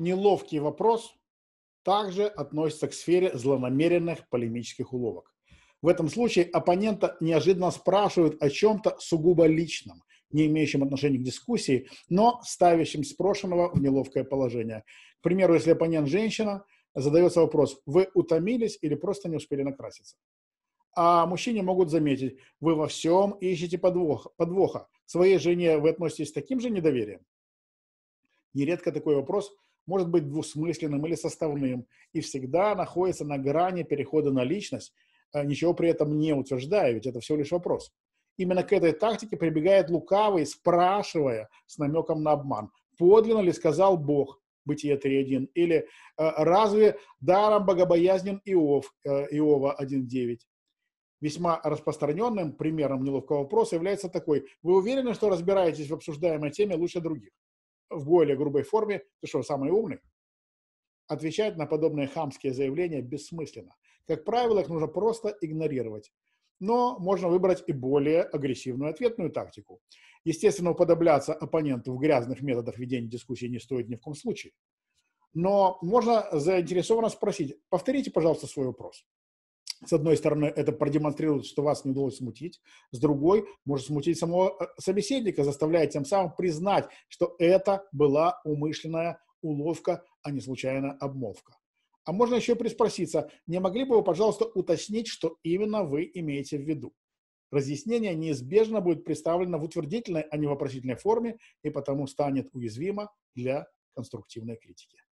неловкий вопрос также относится к сфере злонамеренных полемических уловок. В этом случае оппонента неожиданно спрашивают о чем-то сугубо личном, не имеющем отношения к дискуссии, но ставящим спрошенного в неловкое положение. К примеру, если оппонент женщина, задается вопрос, вы утомились или просто не успели накраситься? А мужчине могут заметить, вы во всем ищете подвох, подвоха. Своей жене вы относитесь с таким же недоверием? Нередко такой вопрос – может быть двусмысленным или составным и всегда находится на грани перехода на личность, э, ничего при этом не утверждая, ведь это всего лишь вопрос. Именно к этой тактике прибегает лукавый, спрашивая с намеком на обман, подлинно ли сказал Бог, Бытие 3.1, или э, разве даром богобоязнен Иов, э, Иова 1.9. Весьма распространенным примером неловкого вопроса является такой. Вы уверены, что разбираетесь в обсуждаемой теме лучше других? в более грубой форме «Ты что, самый умный?» Отвечать на подобные хамские заявления бессмысленно. Как правило, их нужно просто игнорировать. Но можно выбрать и более агрессивную ответную тактику. Естественно, уподобляться оппоненту в грязных методах ведения дискуссии не стоит ни в коем случае. Но можно заинтересованно спросить, повторите, пожалуйста, свой вопрос. С одной стороны, это продемонстрирует, что вас не удалось смутить. С другой, может смутить самого э, собеседника, заставляя тем самым признать, что это была умышленная уловка, а не случайная обмолвка. А можно еще приспроситься, не могли бы вы, пожалуйста, уточнить, что именно вы имеете в виду? Разъяснение неизбежно будет представлено в утвердительной, а не вопросительной форме и потому станет уязвимо для конструктивной критики.